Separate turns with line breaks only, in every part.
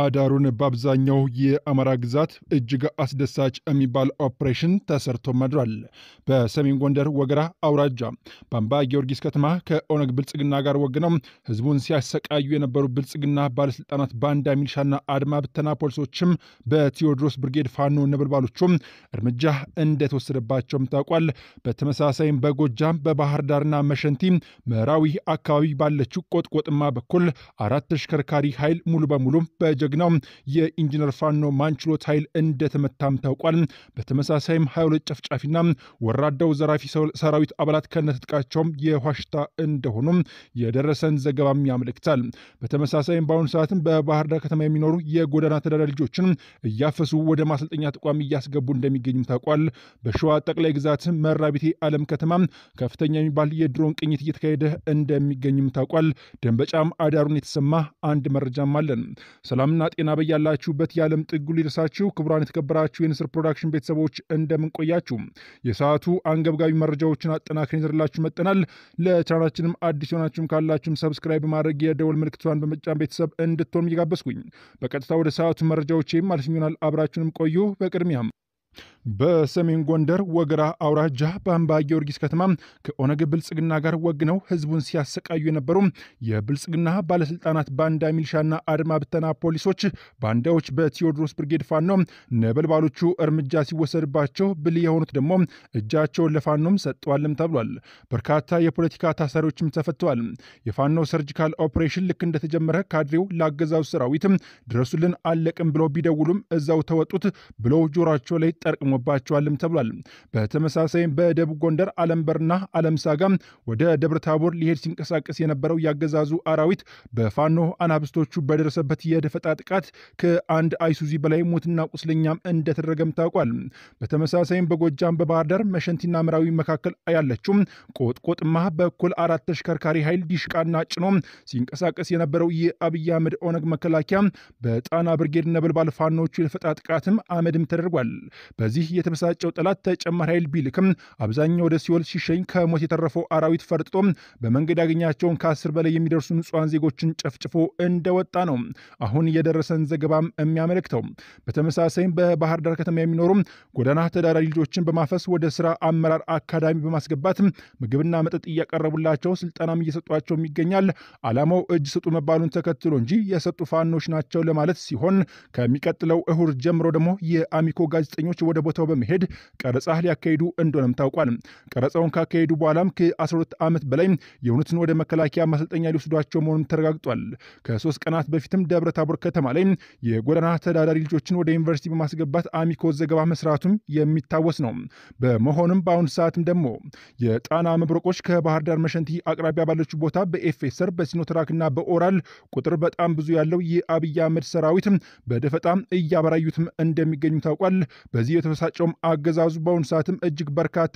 አዳሩን በአብዛኛው የአማራ ግዛት እጅግ አስደሳች የሚባል ኦፕሬሽን ተሰርቶ መድሯል። በሰሜን ጎንደር ወገራ አውራጃ በአምባ ጊዮርጊስ ከተማ ከኦነግ ብልጽግና ጋር ወግነው ህዝቡን ሲያሰቃዩ የነበሩ ብልጽግና ባለስልጣናት ባንዳ፣ ሚልሻና አድማ ብተና ፖሊሶችም በቴዎድሮስ ብርጌድ ፋኖ ነበልባሎቹም እርምጃ እንደተወሰደባቸውም ታውቋል። በተመሳሳይም በጎጃም በባህር ዳርና መሸንቲ ምዕራዊ አካባቢ ባለችው ቆጥቆጥማ በኩል አራት ተሽከርካሪ ኃይል ሙሉ በሙሉ በጀ ጀግናው የኢንጂነር ፋኖ ማንችሎት ኃይል እንደተመታም ታውቋል። በተመሳሳይም 22 ጨፍጫፊና ወራዳው ዘራፊ ሰራዊት አባላት ከነትጥቃቸውም የዋሽታ እንደሆኑም የደረሰን ዘገባም ያመለክታል። በተመሳሳይም በአሁኑ ሰዓትም በባህር ዳር ከተማ የሚኖሩ የጎዳና ተዳዳሪ ልጆችን እያፈሱ ወደ ማሰልጠኛ ተቋም እያስገቡ እንደሚገኙም ታውቋል። በሸዋ ጠቅላይ ግዛት መራቢቴ ዓለም ከተማ ከፍተኛ የሚባል የድሮን ቅኝት እየተካሄደ እንደሚገኝም ታውቋል። ደንበጫም አዳሩን የተሰማ አንድ መረጃም አለን። ሰላም ሰላምና ጤና በያላችሁበት የዓለም ጥጉ ሊደርሳችሁ ክቡራን የተከበራችሁ የንስር ፕሮዳክሽን ቤተሰቦች እንደምንቆያችሁ የሰዓቱ አንገብጋቢ መረጃዎችን አጠናክረን ይዘርላችሁ መጠናል። ለቻናችንም አዲስ የሆናችሁም ካላችሁም ሰብስክራይብ ማድረግ የደወል ምልክቷን በመጫን ቤተሰብ እንድትሆኑ እየጋበዝኩኝ በቀጥታ ወደ ሰዓቱ መረጃዎች ማለፍ ይሆናል። አብራችሁንም ቆዩ። በቅድሚያም በሰሜን ጎንደር ወገራ አውራጃ በአምባ ጊዮርጊስ ከተማ ከኦነግ ብልጽግና ጋር ወግነው ህዝቡን ሲያሰቃዩ የነበሩ የብልጽግና ባለስልጣናት ባንዳ ሚሊሻና አድማ ብተና ፖሊሶች ባንዳዎች በቴዎድሮስ ብርጌድ ፋኖ ነበልባሎቹ እርምጃ ሲወሰድባቸው ብል የሆኑት ደግሞ እጃቸውን ለፋኖም ሰጥተዋልም ተብሏል። በርካታ የፖለቲካ ታሳሪዎችም ተፈተዋል። የፋኖ ሰርጂካል ኦፕሬሽን ልክ እንደተጀመረ ካድሬው ላገዛዙ ሰራዊት ድረሱልን አለቅም ብለው ቢደውሉም እዛው ተወጡት ብለው ጆሯቸው ላይ ጠርቅሞ ተፈጽሞባቸዋልም ተብሏል። በተመሳሳይም በደቡብ ጎንደር አለምበርና አለምሳጋ ወደ ደብረ ታቦር ሊሄድ ሲንቀሳቀስ የነበረው ያገዛዙ አራዊት በፋኖ አናብስቶቹ በደረሰበት የደፈጣ ጥቃት ከአንድ አይሱዚ በላይ ሞትና ቁስለኛም እንደተደረገም ታውቋል። በተመሳሳይም በጎጃም በባህር ዳር መሸንቲና ምራዊ መካከል ያለችው ቆጥቆጥማ በኩል አራት ተሽከርካሪ ኃይል ዲሽቃና ጭኖ ሲንቀሳቀስ የነበረው የአብይ አህመድ ኦነግ መከላከያ በጣና ብርጌድ ነበልባል ፋኖቹ የደፈጣ ጥቃትም አመድም ተደርጓል። በዚህ በዚህ የተመሳጨው ጠላት ተጨማሪ ኃይል ቢልክም አብዛኛው ወደ ሲኦል ሲሸኝ ከሞት የተረፈው አራዊት ፈርጥጦ በመንገድ ያገኛቸውን ከአስር በላይ የሚደርሱ ንጹሐን ዜጎችን ጨፍጭፎ እንደወጣ ነው አሁን የደረሰን ዘገባም የሚያመለክተው። በተመሳሳይም በባህር ዳር ከተማ የሚኖሩ ጎዳና ተዳዳሪ ልጆችን በማፈስ ወደ ስራ አመራር አካዳሚ በማስገባት ምግብና መጠጥ እያቀረቡላቸው ስልጠናም እየሰጧቸውም ይገኛል። አላማው እጅ ስጡ መባሉን ተከትሎ እንጂ የሰጡ ፋኖች ናቸው ለማለት ሲሆን ከሚቀጥለው እሁድ ጀምሮ ደግሞ የአሚኮ ጋዜጠኞች ወደ ቦታው በመሄድ ቀረጻ ሊያካሂዱ እንደሆነም ታውቋል። ቀረጻውን ካካሄዱ በኋላም ከ12 ዓመት በላይ የሆኑትን ወደ መከላከያ ማሰልጠኛ ሊወስዷቸው መሆኑም ተረጋግጧል። ከሶስት ቀናት በፊትም ደብረ ታቦር ከተማ ላይ የጎዳና ተዳዳሪ ልጆችን ወደ ዩኒቨርሲቲ በማስገባት አሚኮ ዘገባ መስራቱም የሚታወስ ነው። በመሆኑም በአሁኑ ሰዓትም ደግሞ የጣና መብረቆች ከባህር ዳር መሸንቲ አቅራቢያ ባለችው ቦታ በኤፌሰር በሲኖትራክና በኦራል ቁጥር በጣም ብዙ ያለው የአብይ አህመድ ሰራዊት በደፈጣም እያበራዩትም እንደሚገኙ ታውቋል። በዚህ የተመሳ የሚያበሳጨውም አገዛዙ በአሁኑ ሰዓትም እጅግ በርካታ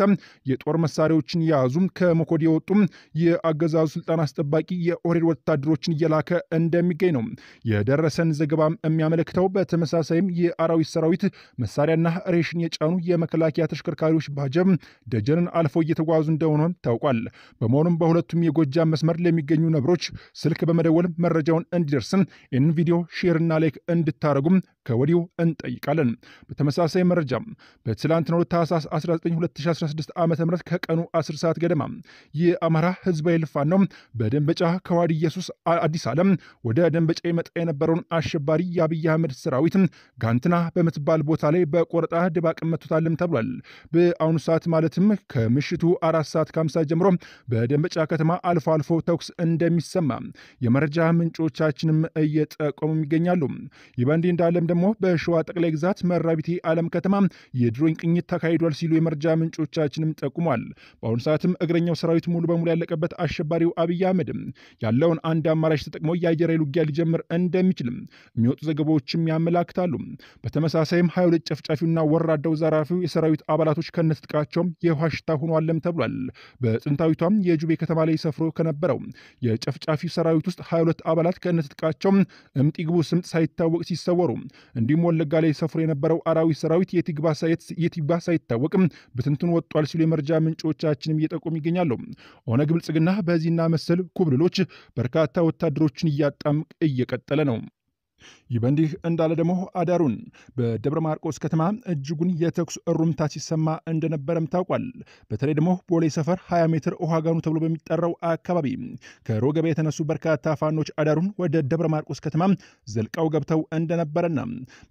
የጦር መሳሪያዎችን የያዙም ከመኮድ የወጡም የአገዛዙ ስልጣን አስጠባቂ የኦሬድ ወታደሮችን እየላከ እንደሚገኝ ነው የደረሰን ዘገባም የሚያመለክተው። በተመሳሳይም የአራዊት ሰራዊት መሳሪያና ሬሽን የጫኑ የመከላከያ ተሽከርካሪዎች ባጀብ ደጀንን አልፎ እየተጓዙ እንደሆነ ታውቋል። በመሆኑም በሁለቱም የጎጃም መስመር ለሚገኙ ነብሮች ስልክ በመደወል መረጃውን እንዲደርስን ይህን ቪዲዮ ሼርና ላይክ እንድታደረጉም ከወዲሁ እንጠይቃለን። በተመሳሳይ መረጃ በትላንትናው ዕለት ታህሳስ 19 2016 ዓ ም ከቀኑ 10 ሰዓት ገደማ የአማራ ህዝባዊ ልፋን ነው በደንበጫ ከዋድ ኢየሱስ አዲስ ዓለም ወደ ደንበጫ ይመጣ የነበረውን አሸባሪ የአብይ አህመድ ሰራዊት ጋንትና በምትባል ቦታ ላይ በቆረጣ ድባቅ መቶታልም ተብሏል። በአሁኑ ሰዓት ማለትም ከምሽቱ አራት ሰዓት ከአምሳ ጀምሮ በደንበጫ ከተማ አልፎ አልፎ ተኩስ እንደሚሰማ የመረጃ ምንጮቻችንም እየጠቆሙም ይገኛሉ። ይህ በእንዲህ እንዳለም ደግሞ በሸዋ ጠቅላይ ግዛት መራቢቴ ዓለም ከተማ የድሮን ቅኝት ተካሂዷል ሲሉ የመረጃ ምንጮቻችንም ጠቁሟል። በአሁኑ ሰዓትም እግረኛው ሰራዊት ሙሉ በሙሉ ያለቀበት አሸባሪው አብይ አህመድም ያለውን አንድ አማራጭ ተጠቅሞ የአየር ኃይል ውጊያ ሊጀምር እንደሚችልም የሚወጡ ዘገባዎችም ያመላክታሉ። በተመሳሳይም ሀያ ሁለት ጨፍጫፊውና ወራዳው ዘራፊው የሰራዊት አባላቶች ከነትጥቃቸውም የዋሽታ ሆኗለም ተብሏል። በጥንታዊቷም የጁቤ ከተማ ላይ ሰፍሮ ከነበረው የጨፍጫፊ ሰራዊት ውስጥ ሀያ ሁለት አባላት ከነትጥቃቸው እምጢ ግቡ ስምጥ ሳይታወቅ ሲሰወሩ እንዲሁም ወለጋ ላይ ሰፍሮ የነበረው አራዊት ሰራዊት የትግባ የት አይታወቅም በትንትን ወጥቷል ሲሉ የመረጃ ምንጮቻችንም እየጠቆሙ ይገኛሉ። ኦነግ ብልጽግና በዚህና መሰል ኩብልሎች በርካታ ወታደሮችን እያጣም እየቀጠለ ነው። ይህ በእንዲህ እንዳለ ደግሞ አዳሩን በደብረ ማርቆስ ከተማ እጅጉን የተኩስ እሩምታ ሲሰማ እንደነበረም ታውቋል። በተለይ ደግሞ ቦሌ ሰፈር 20 ሜትር ውሃ ጋኑ ተብሎ በሚጠራው አካባቢ ከሮገቤ የተነሱ በርካታ ፋኖች አዳሩን ወደ ደብረ ማርቆስ ከተማ ዘልቀው ገብተው እንደነበረና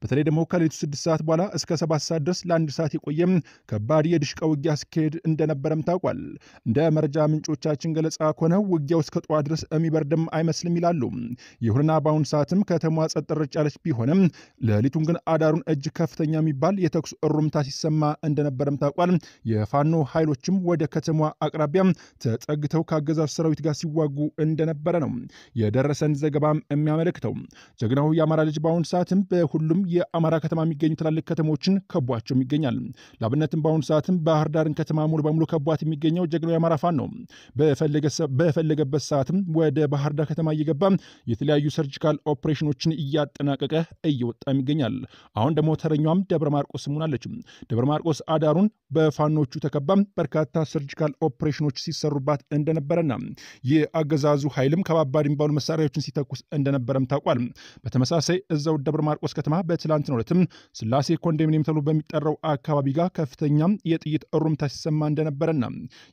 በተለይ ደግሞ ከሌሊቱ 6 ሰዓት በኋላ እስከ 7 ሰዓት ድረስ ለአንድ ሰዓት የቆየም ከባድ የድሽቃ ውጊያ ሲካሄድ እንደነበረም ታውቋል። እንደ መረጃ ምንጮቻችን ገለጻ ከሆነ ውጊያው እስከ ጠዋት ድረስ የሚበርድም አይመስልም ይላሉ። ይሁንና በአሁኑ ሰዓትም ከተማ ጸጥ ሞከረች ያለች ቢሆንም ሌሊቱን ግን አዳሩን እጅ ከፍተኛ የሚባል የተኩስ እሩምታ ሲሰማ እንደነበረም ታውቋል። የፋኖ ኃይሎችም ወደ ከተማዋ አቅራቢያ ተጠግተው ከአገዛዙ ሰራዊት ጋር ሲዋጉ እንደነበረ ነው የደረሰን ዘገባም የሚያመለክተው። ጀግናው የአማራ ልጅ በአሁኑ ሰዓትም በሁሉም የአማራ ከተማ የሚገኙ ትላልቅ ከተሞችን ከቧቸውም ይገኛል። ለአብነትም በአሁኑ ሰዓትም ባህር ዳርን ከተማ ሙሉ በሙሉ ከቧት የሚገኘው ጀግናው የአማራ ፋን ነው። በፈለገበት ሰዓትም ወደ ባህር ዳር ከተማ እየገባ የተለያዩ ሰርጂካል ኦፕሬሽኖችን እያጠ እያጠናቀቀ እየወጣም ይገኛል። አሁን ደግሞ ተረኛም ደብረ ማርቆስ ሆናለች። ደብረ ማርቆስ አዳሩን በፋኖቹ ተከባም በርካታ ሰርጂካል ኦፕሬሽኖች ሲሰሩባት እንደነበረና የአገዛዙ ኃይልም ከባባድ የሚባሉ መሳሪያዎችን ሲተኩስ እንደነበረም ታውቋል። በተመሳሳይ እዛው ደብረ ማርቆስ ከተማ በትላንትናው ዕለትም ስላሴ ኮንዶሚኒየም ተብሎ በሚጠራው አካባቢ ጋር ከፍተኛ የጥይት እሩምታ ሲሰማ እንደነበረና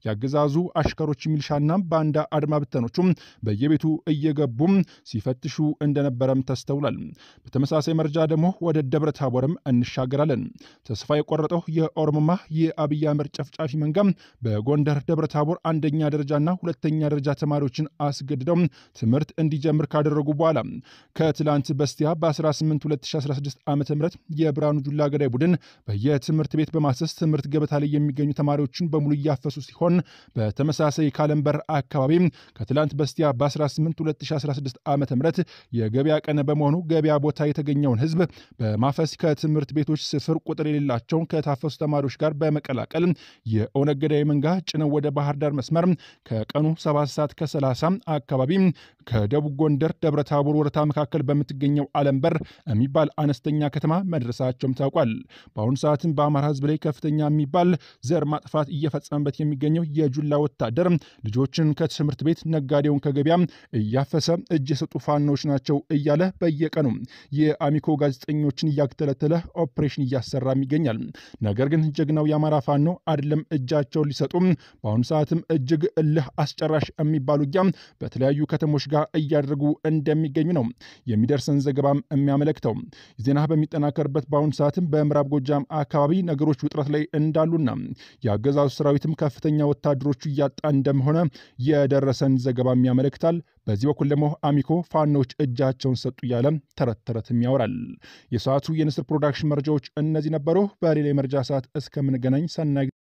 የአገዛዙ አሽከሮች ሚልሻና ባንዳ አድማ ብተኖቹም በየቤቱ እየገቡም ሲፈትሹ እንደነበረም ተስተውሏል። በተመሳሳይ መረጃ ደግሞ ወደ ደብረ ታቦርም እንሻገራለን። ተስፋ የቆረጠው የኦሮሞማ የአብይ አህመድ ጨፍጫፊ መንጋ በጎንደር ደብረ ታቦር አንደኛ ደረጃና ሁለተኛ ደረጃ ተማሪዎችን አስገድደው ትምህርት እንዲጀምር ካደረጉ በኋላ ከትላንት በስቲያ በ182016 ዓ ም የብርሃኑ ጁላ ገዳይ ቡድን በየትምህርት ቤት በማሰስ ትምህርት ገበታ ላይ የሚገኙ ተማሪዎችን በሙሉ እያፈሱ ሲሆን በተመሳሳይ ካለምበር አካባቢ ከትላንት በስቲያ በ182016 ዓ ም የገበያ ቀን በመሆኑ በገበያ ቦታ የተገኘውን ህዝብ በማፈስ ከትምህርት ቤቶች ስፍር ቁጥር የሌላቸውን ከታፈሱ ተማሪዎች ጋር በመቀላቀል የኦነግ ገዳይ መንጋ ጭነው ወደ ባህር ዳር መስመር ከቀኑ 7 ሰዓት ከ30 አካባቢ ከደቡብ ጎንደር ደብረ ታቦር ወረታ መካከል በምትገኘው አለም በር የሚባል አነስተኛ ከተማ መድረሳቸውም ታውቋል። በአሁኑ ሰዓትም በአማራ ህዝብ ላይ ከፍተኛ የሚባል ዘር ማጥፋት እየፈጸመበት የሚገኘው የጁላ ወታደር ልጆችን ከትምህርት ቤት፣ ነጋዴውን ከገበያ እያፈሰ እጅ የሰጡ ፋኖች ናቸው እያለ በየቀኑ የአሚኮ ጋዜጠኞችን እያተለተለ ኦፕሬሽን እያሰራም ይገኛል። ነገር ግን ጀግናው የአማራ ፋኖ አይደለም እጃቸውን ሊሰጡ በአሁኑ ሰዓትም እጅግ እልህ አስጨራሽ የሚባል ውጊያ በተለያዩ ከተሞች ፍለጋ እያደረጉ እንደሚገኙ ነው የሚደርሰን ዘገባም የሚያመለክተው። ዜና በሚጠናከርበት በአሁኑ ሰዓትም በምዕራብ ጎጃም አካባቢ ነገሮች ውጥረት ላይ እንዳሉና የአገዛዙ ሰራዊትም ከፍተኛ ወታደሮቹ እያጣ እንደሆነ የደረሰን ዘገባም ያመለክታል። በዚህ በኩል ደግሞ አሚኮ ፋኖች እጃቸውን ሰጡ እያለ ተረት ተረትም ያወራል። የሰዓቱ የንስር ፕሮዳክሽን መረጃዎች እነዚህ ነበሩ። በሌላ የመረጃ ሰዓት እስከምንገናኝ ሰናይ